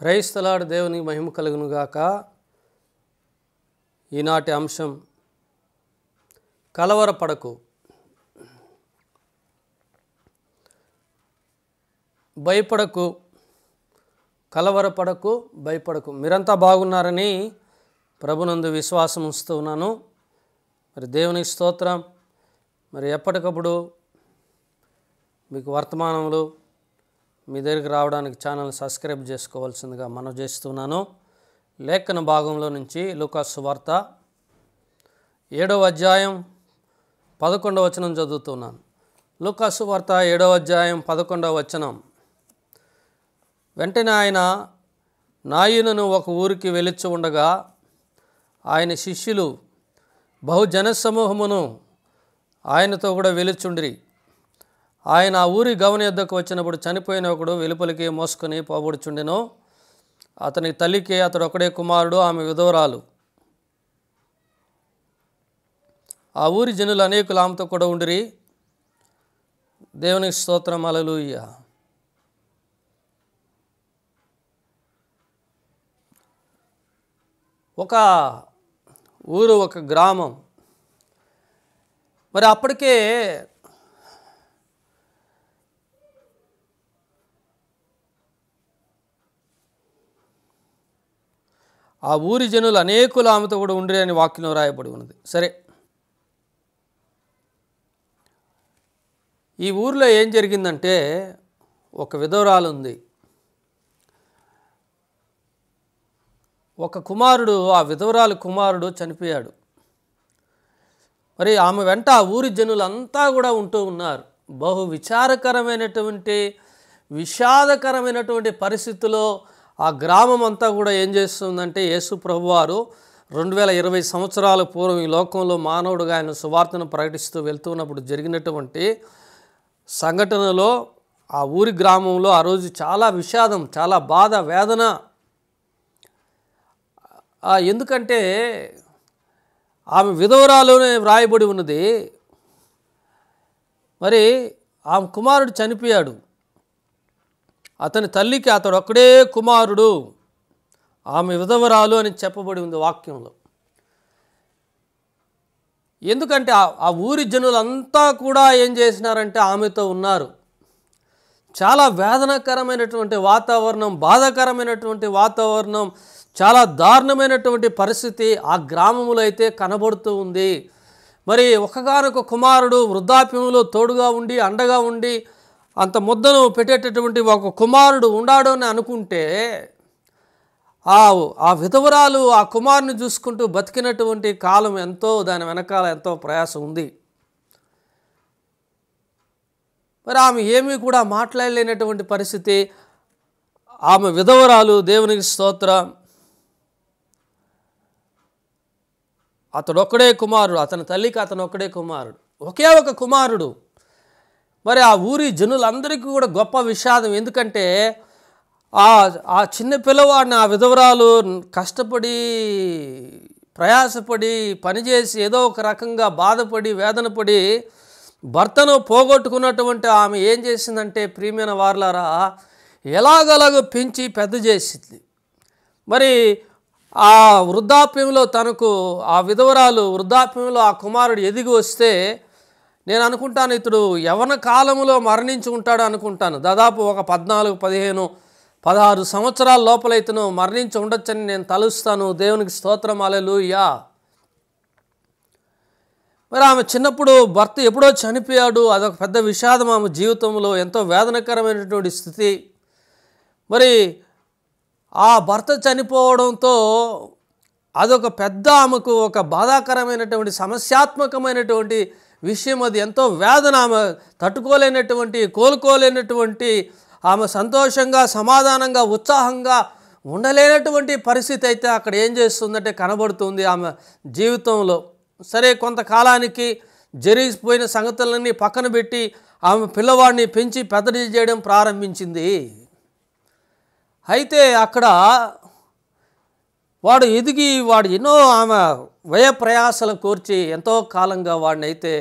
క్రైస్తలాడు దేవుని మహిమ కలుగునుగాక ఈనాటి అంశం కలవరపడకు భయపడకు కలవరపడకు భయపడకు మీరంతా బాగున్నారని ప్రభునందు విశ్వాసం ఉంచుతున్నాను మరి దేవుని స్తోత్రం మరి ఎప్పటికప్పుడు మీకు వర్తమానంలో మీ దగ్గరికి రావడానికి ఛానల్ సబ్స్క్రైబ్ చేసుకోవాల్సిందిగా మనం చేస్తున్నాను లేఖన భాగంలో నుంచి లుకాస్ వార్త ఏడవ అధ్యాయం పదకొండవ వచనం చదువుతున్నాను లుకాసు వార్త ఏడవ అధ్యాయం పదకొండవ వచనం వెంటనే ఆయన నాయునను ఒక ఊరికి వెలిచి ఉండగా ఆయన శిష్యులు బహుజన సమూహమును ఆయనతో కూడా వెలుచుండ్రి ఆయన ఆ ఊరి గవని యొద్దకు వచ్చినప్పుడు చనిపోయిన ఒకడు వెలుపలికి మోసుకొని పోబడుచుండెను అతని తల్లికి అతడు ఒకడే కుమారుడు ఆమె విధవరాలు ఆ ఊరి జనులు అనేకులు ఆమెతో కూడా ఉండిరి దేవునికి స్తోత్రం అలలుయ్య ఒక ఊరు ఒక గ్రామం మరి అప్పటికే ఆ ఊరి జనులు అనేకులు ఆమెతో కూడా ఉండ్రి అని వాక్యం రాయబడి ఉన్నది సరే ఈ ఊరిలో ఏం జరిగిందంటే ఒక విధవరాలు ఉంది ఒక కుమారుడు ఆ విధవరాలు కుమారుడు చనిపోయాడు మరి ఆమె వెంట ఆ ఊరి జనులంతా కూడా ఉంటూ ఉన్నారు బహు విచారకరమైనటువంటి విషాదకరమైనటువంటి పరిస్థితుల్లో ఆ గ్రామం అంతా కూడా ఏం చేస్తుందంటే యేసు ప్రభువారు రెండు వేల ఇరవై సంవత్సరాల పూర్వం ఈ లోకంలో మానవుడుగా ఆయన సువార్తను ప్రకటిస్తూ వెళ్తూ ఉన్నప్పుడు జరిగినటువంటి సంఘటనలో ఆ ఊరి గ్రామంలో ఆ రోజు చాలా విషాదం చాలా బాధ వేదన ఎందుకంటే ఆమె విధవరాలోనే వ్రాయబడి ఉన్నది మరి ఆమె కుమారుడు చనిపోయాడు అతని తల్లికి అతడు ఒక్కడే కుమారుడు ఆమె విధవరాలు అని చెప్పబడి ఉంది వాక్యంలో ఎందుకంటే ఆ ఊరి జనులంతా కూడా ఏం చేసినారంటే ఆమెతో ఉన్నారు చాలా వేదనకరమైనటువంటి వాతావరణం బాధాకరమైనటువంటి వాతావరణం చాలా దారుణమైనటువంటి పరిస్థితి ఆ గ్రామంలో అయితే కనబడుతూ ఉంది మరి ఒకగానొక కుమారుడు వృద్ధాప్యంలో తోడుగా ఉండి అండగా ఉండి అంత ముద్దను పెట్టేటటువంటి ఒక కుమారుడు ఉండాడు అని అనుకుంటే ఆ ఆ విధవరాలు ఆ కుమారుని చూసుకుంటూ బతికినటువంటి కాలం ఎంతో దాని వెనకాల ఎంతో ప్రయాసం ఉంది మరి ఆమె ఏమీ కూడా మాట్లాడలేనటువంటి పరిస్థితి ఆమె విధవరాలు దేవునికి స్తోత్ర అతడొక్కడే కుమారుడు అతని తల్లికి అతను ఒక్కడే కుమారుడు ఒకే ఒక కుమారుడు మరి ఆ ఊరి జనులందరికీ కూడా గొప్ప విషాదం ఎందుకంటే ఆ చిన్న పిల్లవాడిని ఆ విధవరాలు కష్టపడి ప్రయాసపడి పనిచేసి ఏదో ఒక రకంగా బాధపడి వేదనపడి భర్తను పోగొట్టుకున్నటువంటి ఆమె ఏం చేసిందంటే ప్రియమైన వార్లారా ఎలాగలాగో పెంచి పెద్ద చేసింది మరి ఆ వృద్ధాప్యంలో తనకు ఆ విధవరాలు వృద్ధాప్యంలో ఆ కుమారుడు ఎదిగి వస్తే నేను అనుకుంటాను ఇతడు యవన కాలంలో మరణించి ఉంటాడు అనుకుంటాను దాదాపు ఒక పద్నాలుగు పదిహేను పదహారు సంవత్సరాల లోపల ఇతను మరణించి ఉండొచ్చని నేను తలుస్తాను దేవునికి స్తోత్రం అలెలుయా మరి ఆమె చిన్నప్పుడు భర్త ఎప్పుడో చనిపోయాడు అదొక పెద్ద విషాదం ఆమె జీవితంలో ఎంతో వేదనకరమైనటువంటి స్థితి మరి ఆ భర్త చనిపోవడంతో అదొక పెద్ద ఆమెకు ఒక బాధాకరమైనటువంటి సమస్యాత్మకమైనటువంటి విషయం అది ఎంతో వేదన ఆమె తట్టుకోలేనటువంటి కోలుకోలేనటువంటి ఆమె సంతోషంగా సమాధానంగా ఉత్సాహంగా ఉండలేనటువంటి పరిస్థితి అయితే అక్కడ ఏం చేస్తుందంటే కనబడుతుంది ఆమె జీవితంలో సరే కొంతకాలానికి జరిగిపోయిన సంగతులన్నీ పక్కన పెట్టి ఆమె పిల్లవాడిని పెంచి పెద్దడి చేయడం ప్రారంభించింది అయితే అక్కడ వాడు ఎదిగి వాడు ఎన్నో ఆమె వ్యయప్రయాసలను కోర్చి ఎంతో కాలంగా వాడినైతే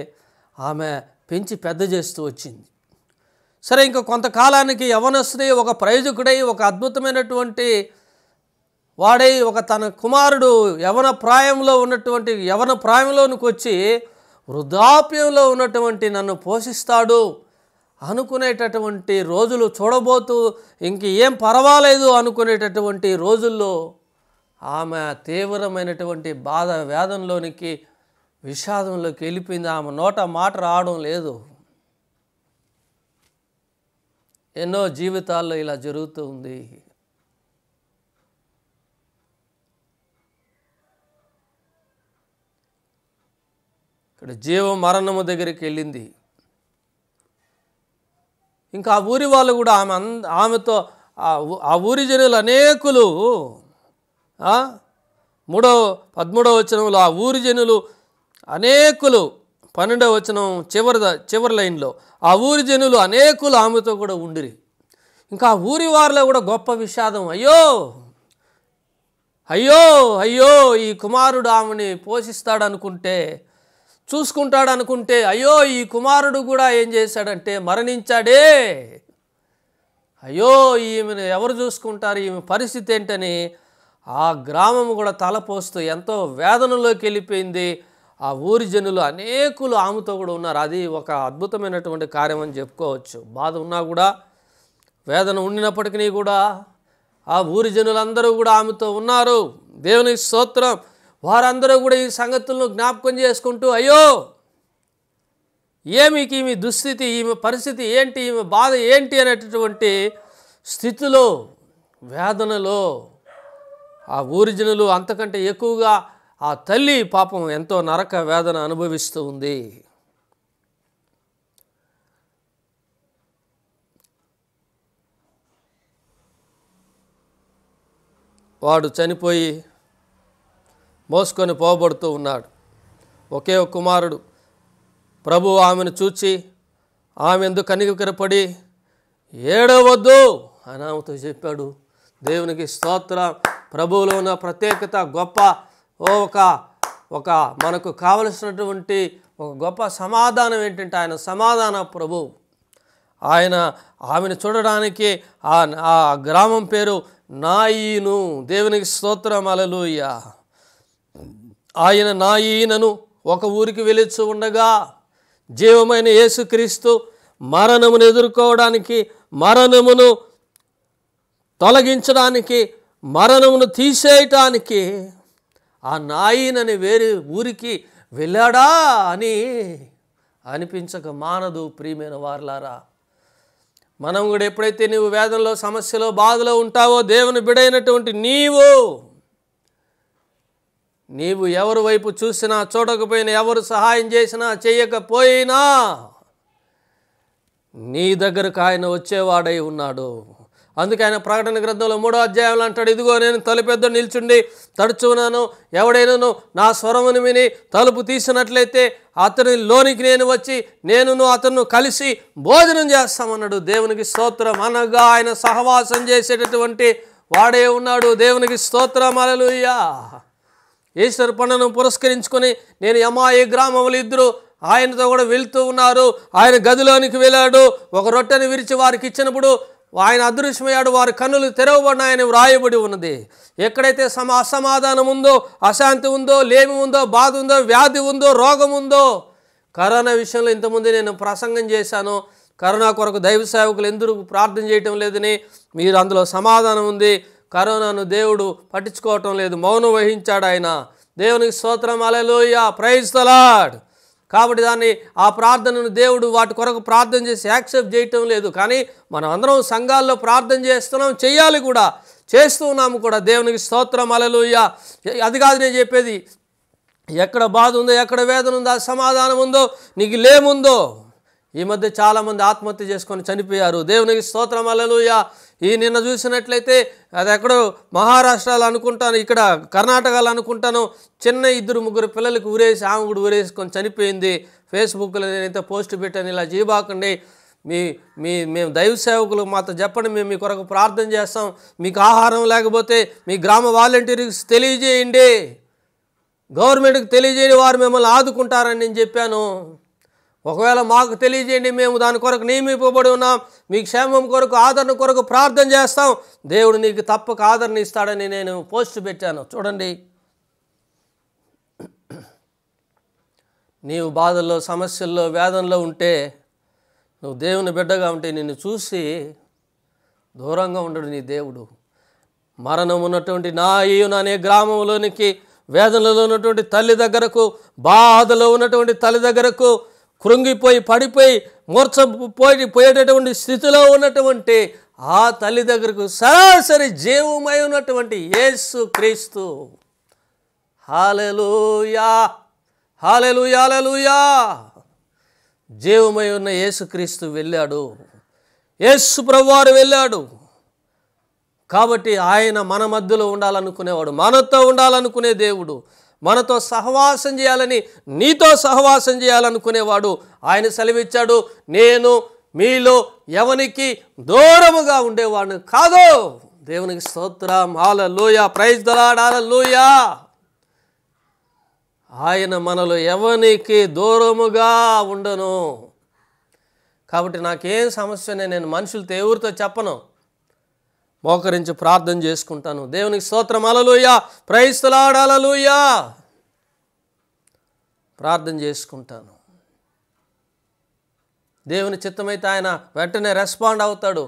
ఆమె పెంచి పెద్ద చేస్తూ వచ్చింది సరే ఇంకా కొంతకాలానికి యవనస్తుని ఒక ప్రయోజకుడై ఒక అద్భుతమైనటువంటి వాడై ఒక తన కుమారుడు యవన ప్రాయంలో ఉన్నటువంటి యవన ప్రాయంలోనికి వచ్చి వృద్ధాప్యంలో ఉన్నటువంటి నన్ను పోషిస్తాడు అనుకునేటటువంటి రోజులు చూడబోతూ ఇంక ఏం పర్వాలేదు అనుకునేటటువంటి రోజుల్లో ఆమె తీవ్రమైనటువంటి బాధ వేదంలోనికి విషాదంలోకి వెళ్ళిపోయింది ఆమె నోట మాట రావడం లేదు ఎన్నో జీవితాల్లో ఇలా జరుగుతూ ఉంది ఇక్కడ జీవ మరణము దగ్గరికి వెళ్ళింది ఇంకా ఆ ఊరి వాళ్ళు కూడా ఆమె ఆమెతో ఆ ఊరి జనులు అనేకులు మూడవ పదమూడవ వచనంలో ఆ ఊరి జనులు అనేకులు పన్నెండవ వచనం చివరి చివరి లైన్లో ఆ ఊరి జనులు అనేకులు ఆమెతో కూడా ఉండిరి ఇంకా ఆ ఊరి వారిలో కూడా గొప్ప విషాదం అయ్యో అయ్యో అయ్యో ఈ కుమారుడు ఆమెని పోషిస్తాడనుకుంటే చూసుకుంటాడనుకుంటే అయ్యో ఈ కుమారుడు కూడా ఏం చేశాడంటే మరణించాడే అయ్యో ఈమెను ఎవరు చూసుకుంటారు ఈమె పరిస్థితి ఏంటని ఆ గ్రామం కూడా తలపోస్తూ ఎంతో వేదనలోకి వెళ్ళిపోయింది ఆ ఊరి జనులు అనేకులు ఆమెతో కూడా ఉన్నారు అది ఒక అద్భుతమైనటువంటి కార్యం అని చెప్పుకోవచ్చు బాధ ఉన్నా కూడా వేదన ఉండినప్పటికీ కూడా ఆ ఊరి జనులందరూ కూడా ఆమెతో ఉన్నారు దేవుని స్తోత్రం వారందరూ కూడా ఈ సంగతులను జ్ఞాపకం చేసుకుంటూ అయ్యో ఏమికి ఈమె దుస్థితి ఈమె పరిస్థితి ఏంటి ఈమె బాధ ఏంటి అనేటటువంటి స్థితిలో వేదనలో ఆ ఊరి జనులు అంతకంటే ఎక్కువగా ఆ తల్లి పాపం ఎంతో నరక వేదన అనుభవిస్తూ ఉంది వాడు చనిపోయి మోసుకొని పోబడుతూ ఉన్నాడు ఒకే ఒక కుమారుడు ప్రభు ఆమెను చూచి ఆమె ఎందుకు కనికరపడి ఏడవద్దు అని ఆమెతో చెప్పాడు దేవునికి స్తోత్రం ప్రభువులో ఉన్న ప్రత్యేకత గొప్ప ఒక ఒక మనకు కావలసినటువంటి ఒక గొప్ప సమాధానం ఏంటంటే ఆయన సమాధాన ప్రభు ఆయన ఆమెను చూడడానికి ఆ గ్రామం పేరు నాయీను దేవునికి స్తోత్రం అలలుయ్య ఆయన నాయీనను ఒక ఊరికి వెలిచి ఉండగా జీవమైన యేసుక్రీస్తు మరణమును ఎదుర్కోవడానికి మరణమును తొలగించడానికి మరణమును తీసేయటానికి ఆ నాయనని వేరే ఊరికి వెళ్ళాడా అని అనిపించక మానదు ప్రియమైన వార్లారా మనం కూడా ఎప్పుడైతే నీవు వేదంలో సమస్యలో బాధలో ఉంటావో దేవుని బిడైనటువంటి నీవు నీవు ఎవరి వైపు చూసినా చూడకపోయినా ఎవరు సహాయం చేసినా చేయకపోయినా నీ దగ్గరకు ఆయన వచ్చేవాడై ఉన్నాడు అందుకే ఆయన ప్రకటన గ్రంథంలో మూడో అధ్యాయంలో అంటాడు ఇదిగో నేను తలుపెద్ద నిల్చుండి తడుచున్నాను ఎవడైనాను నా స్వరమును విని తలుపు తీసినట్లయితే అతని లోనికి నేను వచ్చి నేను అతను కలిసి భోజనం చేస్తామన్నాడు దేవునికి స్తోత్రం అనగా ఆయన సహవాసం చేసేటటువంటి వాడే ఉన్నాడు దేవునికి స్తోత్రం అలలుయ్యా ఈశ్వర పండును పురస్కరించుకొని నేను యమాయి గ్రామములు ఇద్దరు ఆయనతో కూడా వెళ్తూ ఉన్నారు ఆయన గదిలోనికి వెళ్ళాడు ఒక రొట్టెను విరిచి వారికి ఇచ్చినప్పుడు ఆయన అదృశ్యమయ్యాడు వారి కన్నులు తెరవబడినాయని వ్రాయబడి ఉన్నది ఎక్కడైతే సమ అసమాధానం ఉందో అశాంతి ఉందో లేమి ఉందో బాధ ఉందో వ్యాధి ఉందో రోగం ఉందో కరోనా విషయంలో ఇంతకుముందు నేను ప్రసంగం చేశాను కరోనా కొరకు దైవ సేవకులు ఎందుకు ప్రార్థన చేయటం లేదని మీరు అందులో సమాధానం ఉంది కరోనాను దేవుడు పట్టించుకోవటం లేదు మౌనం వహించాడు ఆయన దేవునికి స్తోత్రం అలెలోయ ప్రైజ్ తలాడ్ కాబట్టి దాన్ని ఆ ప్రార్థనను దేవుడు వాటి కొరకు ప్రార్థన చేసి యాక్సెప్ట్ చేయటం లేదు కానీ మనం అందరం సంఘాల్లో ప్రార్థన చేస్తున్నాం చేయాలి కూడా చేస్తూ ఉన్నాము కూడా దేవునికి స్తోత్రం అలలుయ్య అది కాదు నేను చెప్పేది ఎక్కడ బాధ ఉందో ఎక్కడ వేదన ఉందో సమాధానం ఉందో నీకు లేముందో ఈ మధ్య చాలామంది ఆత్మహత్య చేసుకొని చనిపోయారు దేవునికి స్తోత్రం అలలుయ ఈ నిన్న చూసినట్లయితే అది ఎక్కడో మహారాష్ట్రాలు అనుకుంటాను ఇక్కడ కర్ణాటకలు అనుకుంటాను చిన్న ఇద్దరు ముగ్గురు పిల్లలకు ఊరేసి ఆమె కూడా ఊరేసుకొని చనిపోయింది ఫేస్బుక్లో నేనైతే పోస్ట్ పెట్టాను ఇలా జీబాకండి మీ మీ మేము దైవ సేవకులు మాతో చెప్పండి మేము మీ కొరకు ప్రార్థన చేస్తాం మీకు ఆహారం లేకపోతే మీ గ్రామ వాలంటీర్స్ తెలియజేయండి గవర్నమెంట్కి తెలియజేయని వారు మిమ్మల్ని ఆదుకుంటారని నేను చెప్పాను ఒకవేళ మాకు తెలియజేయండి మేము దాని కొరకు నియమిపబడి ఉన్నాం మీ క్షేమం కొరకు ఆదరణ కొరకు ప్రార్థన చేస్తాం దేవుడు నీకు తప్పక ఆదరణ ఇస్తాడని నేను పోస్ట్ పెట్టాను చూడండి నీవు బాధల్లో సమస్యల్లో వేదనలో ఉంటే నువ్వు దేవుని బిడ్డగా ఉంటే నిన్ను చూసి దూరంగా ఉండడు నీ దేవుడు మరణం ఉన్నటువంటి నా ఈయన అనే గ్రామంలోనికి వేదనలో ఉన్నటువంటి తల్లి దగ్గరకు బాధలో ఉన్నటువంటి తల్లి దగ్గరకు కృంగిపోయి పడిపోయి పోయి పోయేటటువంటి స్థితిలో ఉన్నటువంటి ఆ తల్లి దగ్గరకు సరాసరి జీవమై ఉన్నటువంటి యేసు క్రీస్తు హాలెలుయా హాలెలుయాలెలుయా జీవమై ఉన్న యేసుక్రీస్తు వెళ్ళాడు యేసు ప్రభువారు వెళ్ళాడు కాబట్టి ఆయన మన మధ్యలో ఉండాలనుకునేవాడు మనతో ఉండాలనుకునే దేవుడు మనతో సహవాసం చేయాలని నీతో సహవాసం చేయాలనుకునేవాడు ఆయన సెలవిచ్చాడు నేను మీలో ఎవనికి దూరముగా ఉండేవాడిని కాదు దేవునికి స్తోత్రం ఆల లోయ ప్రైజ్ దలాడాల లోయ ఆయన మనలో ఎవనికి దూరముగా ఉండను కాబట్టి నాకేం సమస్య నేను మనుషులతో ఎవరితో చెప్పను మోకరించి ప్రార్థన చేసుకుంటాను దేవునికి స్తోత్రం అలలుయ్యా ప్రైస్తులాడాలలుయా ప్రార్థన చేసుకుంటాను దేవుని చిత్తమైతే ఆయన వెంటనే రెస్పాండ్ అవుతాడు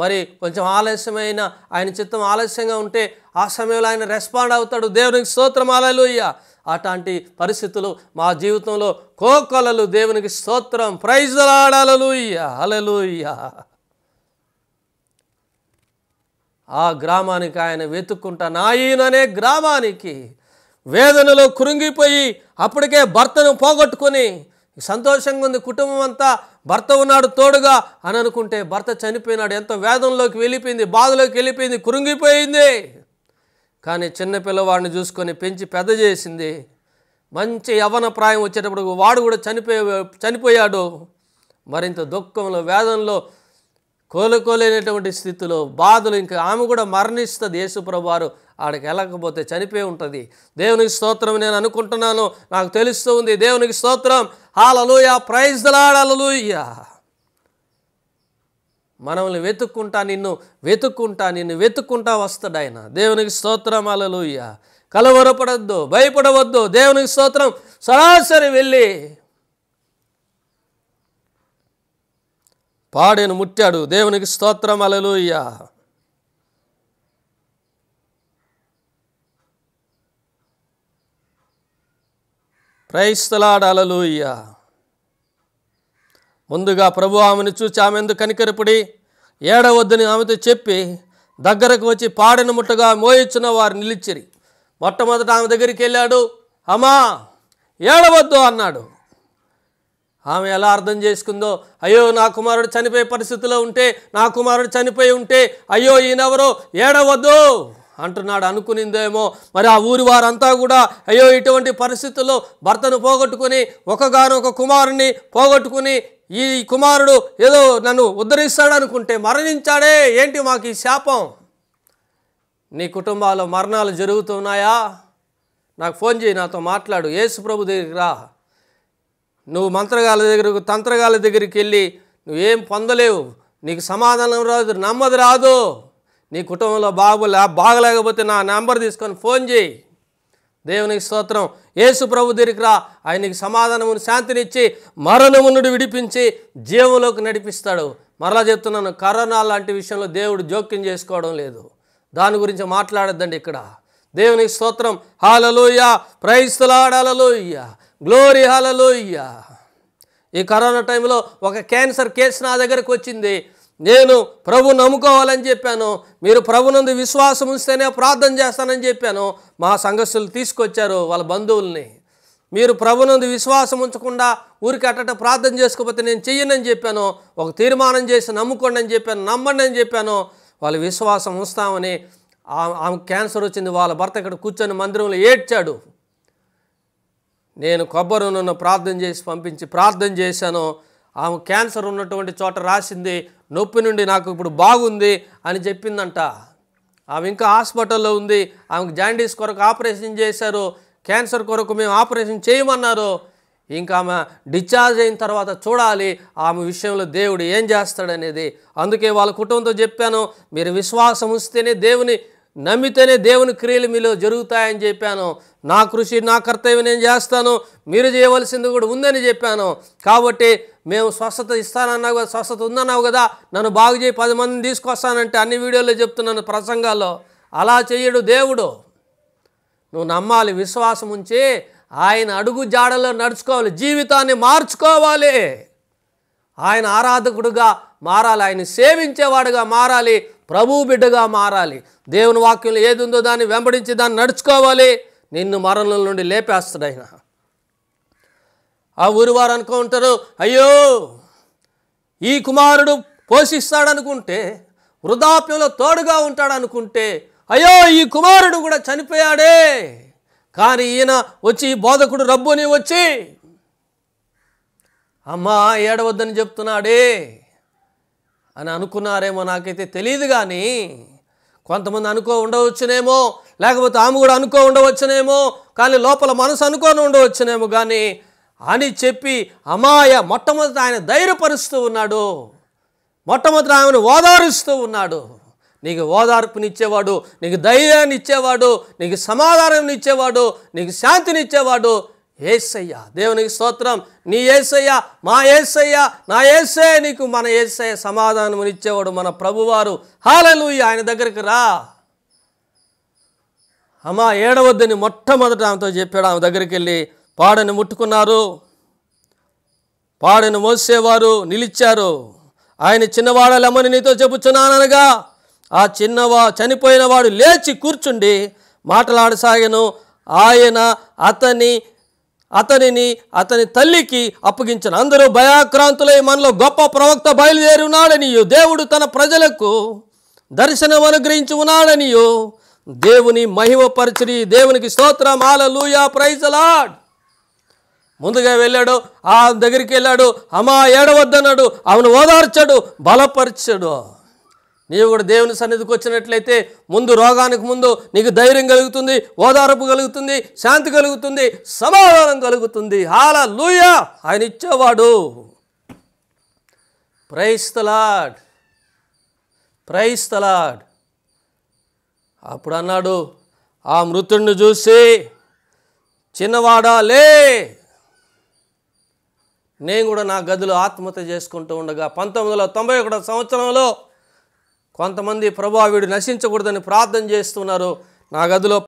మరి కొంచెం ఆలస్యమైన ఆయన చిత్తం ఆలస్యంగా ఉంటే ఆ సమయంలో ఆయన రెస్పాండ్ అవుతాడు దేవునికి స్తోత్రం అలలుయ్యా అట్లాంటి పరిస్థితులు మా జీవితంలో కోకొలలు దేవునికి స్తోత్రం ప్రైజ్లాడాలలుయ్యా అలలుయ్యా ఆ గ్రామానికి ఆయన వెతుక్కుంటా నాయననే గ్రామానికి వేదనలో కృంగిపోయి అప్పటికే భర్తను పోగొట్టుకొని సంతోషంగా ఉంది కుటుంబం అంతా భర్త ఉన్నాడు తోడుగా అని అనుకుంటే భర్త చనిపోయినాడు ఎంతో వేదంలోకి వెళ్ళిపోయింది బాధలోకి వెళ్ళిపోయింది కురుంగిపోయింది కానీ చిన్నపిల్లవాడిని చూసుకొని పెంచి పెద్ద చేసింది మంచి యవన ప్రాయం వచ్చేటప్పుడు వాడు కూడా చనిపోయి చనిపోయాడు మరింత దుఃఖంలో వేదంలో కోలుకోలేనటువంటి స్థితిలో బాధలు ఇంకా ఆమె కూడా మరణిస్తుంది వారు ఆడికి వెళ్ళకపోతే చనిపోయి ఉంటుంది దేవునికి స్తోత్రం నేను అనుకుంటున్నాను నాకు తెలుస్తూ ఉంది దేవునికి స్తోత్రం హాలలుయ ప్రైజ్ దలాడలలుయ మనల్ని వెతుక్కుంటా నిన్ను వెతుక్కుంటా నిన్ను వెతుక్కుంటా వస్తాడు ఆయన దేవునికి స్తోత్రం అలలుయ్య కలవరపడద్దు భయపడవద్దు దేవునికి స్తోత్రం సరాసరి వెళ్ళి పాడేను ముట్టాడు దేవునికి స్తోత్రం అలలుయ్యా క్రైస్తలాడాలలోయ ముందుగా ప్రభు ఆమెను చూచి ఆమె ఎందుకు కనికరిపడి ఏడవద్దని ఆమెతో చెప్పి దగ్గరకు వచ్చి పాడిన ముట్టగా మోయిచ్చిన వారు నిలిచిరి మొట్టమొదట ఆమె దగ్గరికి వెళ్ళాడు అమ్మా ఏడవద్దు అన్నాడు ఆమె ఎలా అర్థం చేసుకుందో అయ్యో నా కుమారుడు చనిపోయే పరిస్థితిలో ఉంటే నా కుమారుడు చనిపోయి ఉంటే అయ్యో ఈయనెవరో ఏడవద్దు అంటున్నాడు అనుకునిందేమో మరి ఆ ఊరి వారంతా కూడా అయ్యో ఇటువంటి పరిస్థితుల్లో భర్తను పోగొట్టుకుని ఒకగానొక కుమారుని పోగొట్టుకుని ఈ కుమారుడు ఏదో నన్ను అనుకుంటే మరణించాడే ఏంటి మాకు ఈ శాపం నీ కుటుంబాల్లో మరణాలు జరుగుతున్నాయా నాకు ఫోన్ చేయి నాతో మాట్లాడు యేసు ప్రభు దగ్గర రా నువ్వు మంత్రగాల దగ్గరకు తంత్రగాల దగ్గరికి వెళ్ళి నువ్వేం పొందలేవు నీకు సమాధానం రాదు నమ్మది రాదు నీ కుటుంబంలో బాగోలే బాగలేకపోతే నా నెంబర్ తీసుకొని ఫోన్ చేయి దేవునికి స్తోత్రం ఏసు ప్రభు దగ్గరికి రా ఆయనకి సమాధానము శాంతినిచ్చి మరణము నుండి విడిపించి జీవంలోకి నడిపిస్తాడు మరలా చెప్తున్నాను కరోనా లాంటి విషయంలో దేవుడు జోక్యం చేసుకోవడం లేదు దాని గురించి మాట్లాడద్దండి ఇక్కడ దేవునికి స్తోత్రం హాలలోయ ప్రైస్తులాడాలలోయ్యా గ్లోరీ హలలోయ్య ఈ కరోనా టైంలో ఒక క్యాన్సర్ కేసు నా దగ్గరకు వచ్చింది నేను ప్రభు నమ్ముకోవాలని చెప్పాను మీరు ప్రభునందు విశ్వాసం ఉంచితేనే ప్రార్థన చేస్తానని చెప్పాను మా సంఘస్సులు తీసుకొచ్చారు వాళ్ళ బంధువుల్ని మీరు ప్రభునందు విశ్వాసం ఉంచకుండా ఊరికి అట్ట ప్రార్థన చేసుకోకపోతే నేను చెయ్యనని చెప్పాను ఒక తీర్మానం చేసి నమ్ముకోండి అని చెప్పాను నమ్మండి అని చెప్పాను వాళ్ళు విశ్వాసం ఉంచుతామని ఆమె క్యాన్సర్ వచ్చింది వాళ్ళ భర్త ఇక్కడ కూర్చొని మందిరంలో ఏడ్చాడు నేను కొబ్బరి నన్ను ప్రార్థన చేసి పంపించి ప్రార్థన చేశాను ఆమె క్యాన్సర్ ఉన్నటువంటి చోట రాసింది నొప్పి నుండి నాకు ఇప్పుడు బాగుంది అని చెప్పిందంట ఆమె ఇంకా హాస్పిటల్లో ఉంది ఆమెకు జాండీస్ కొరకు ఆపరేషన్ చేశారు క్యాన్సర్ కొరకు మేము ఆపరేషన్ చేయమన్నారు ఇంకా ఆమె డిశ్చార్జ్ అయిన తర్వాత చూడాలి ఆమె విషయంలో దేవుడు ఏం చేస్తాడనేది అందుకే వాళ్ళ కుటుంబంతో చెప్పాను మీరు విశ్వాసం ఉంచితేనే దేవుని నమ్మితేనే దేవుని క్రియలు మీలో జరుగుతాయని చెప్పాను నా కృషి నా కర్తవ్యం నేను చేస్తాను మీరు చేయవలసింది కూడా ఉందని చెప్పాను కాబట్టి మేము స్వస్థత ఇస్తానన్నావు కదా స్వస్థత ఉందన్నావు కదా నన్ను బాగు చేయి పది మందిని తీసుకొస్తానంటే అన్ని వీడియోల్లో చెప్తున్నాను ప్రసంగాల్లో అలా చేయడు దేవుడు నువ్వు నమ్మాలి విశ్వాసం ఉంచి ఆయన అడుగు జాడలో నడుచుకోవాలి జీవితాన్ని మార్చుకోవాలి ఆయన ఆరాధకుడుగా మారాలి ఆయన సేవించేవాడుగా మారాలి ప్రభు బిడ్డగా మారాలి దేవుని వాక్యం ఏది ఉందో దాన్ని వెంబడించి దాన్ని నడుచుకోవాలి నిన్ను మరణం నుండి లేపేస్తాడు ఆయన ఆ ఊరి వారు అనుకుంటారు అయ్యో ఈ కుమారుడు పోషిస్తాడనుకుంటే వృద్ధాప్యంలో తోడుగా ఉంటాడనుకుంటే అయ్యో ఈ కుమారుడు కూడా చనిపోయాడే కానీ ఈయన వచ్చి బోధకుడు రబ్బుని వచ్చి అమ్మా ఏడవద్దని చెప్తున్నాడే అని అనుకున్నారేమో నాకైతే తెలియదు కానీ కొంతమంది అనుకో ఉండవచ్చునేమో లేకపోతే ఆమె కూడా అనుకో ఉండవచ్చునేమో కానీ లోపల మనసు అనుకోని ఉండవచ్చునేమో కానీ అని చెప్పి అమాయ మొట్టమొదటి ఆయన ధైర్యపరుస్తూ ఉన్నాడు మొట్టమొదటి ఆమెను ఓదారుస్తూ ఉన్నాడు నీకు ఓదార్పునిచ్చేవాడు నీకు ధైర్యాన్ని ఇచ్చేవాడు నీకు సమాధానం ఇచ్చేవాడు నీకు శాంతినిచ్చేవాడు ఏసయ్య దేవునికి స్తోత్రం నీ ఏసయ్య మా ఏసయ్య నా ఏసయ్య నీకు మన ఏసయ్య సమాధానం ఇచ్చేవాడు మన ప్రభువారు హాలలు ఆయన దగ్గరికి రా అమ్మా ఏడవద్దని మొట్టమొదట ఆమెతో చెప్పాడు ఆమె దగ్గరికి వెళ్ళి పాడని ముట్టుకున్నారు పాడని మోసేవారు నిలిచారు ఆయన చిన్నవాడలేమని నీతో చెబుతున్నానగా ఆ చిన్నవా చనిపోయినవాడు లేచి కూర్చుండి మాట్లాడసాగను ఆయన అతని అతనిని అతని తల్లికి అప్పగించిన అందరూ భయాక్రాంతులై మనలో గొప్ప ప్రవక్త బయలుదేరి ఉన్నాడనియో దేవుడు తన ప్రజలకు దర్శనం అనుగ్రహించి ఉన్నాడనియో దేవుని మహిమపరచని దేవునికి స్తోత్రం ఆలూయా ప్రైజలాడ్ ముందుగా వెళ్ళాడు ఆ దగ్గరికి వెళ్ళాడు అమ్మా ఏడవద్దన్నాడు అవును ఓదార్చాడు బలపరిచాడు నీవు కూడా దేవుని సన్నిధికి వచ్చినట్లయితే ముందు రోగానికి ముందు నీకు ధైర్యం కలుగుతుంది ఓదార్పు కలుగుతుంది శాంతి కలుగుతుంది సమాధానం కలుగుతుంది హాల లూయా ఆయన ఇచ్చేవాడు ప్రైస్తలాడ్ ప్రైస్తలాడ్ అప్పుడు అన్నాడు ఆ మృతుడిని చూసి చిన్నవాడా లే నేను కూడా నా గదిలో ఆత్మహత్య చేసుకుంటూ ఉండగా పంతొమ్మిది వందల తొంభై ఒకటో సంవత్సరంలో కొంతమంది ప్రభావిడు నశించకూడదని ప్రార్థన చేస్తున్నారు నా గదిలో